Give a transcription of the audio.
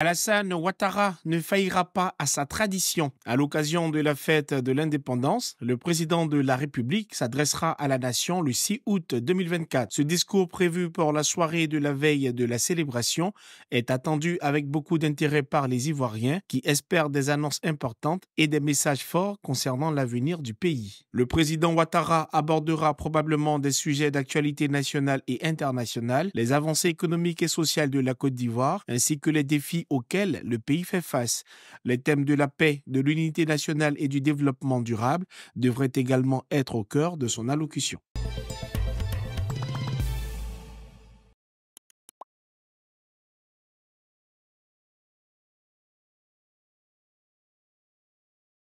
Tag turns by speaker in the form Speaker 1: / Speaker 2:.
Speaker 1: Alassane Ouattara ne faillira pas à sa tradition. À l'occasion de la fête de l'indépendance, le président de la République s'adressera à la nation le 6 août 2024. Ce discours prévu pour la soirée de la veille de la célébration est attendu avec beaucoup d'intérêt par les Ivoiriens qui espèrent des annonces importantes et des messages forts concernant l'avenir du pays. Le président Ouattara abordera probablement des sujets d'actualité nationale et internationale, les avancées économiques et sociales de la Côte d'Ivoire, ainsi que les défis auxquels le pays fait face. Les thèmes de la paix, de l'unité nationale et du développement durable devraient également être au cœur de son allocution.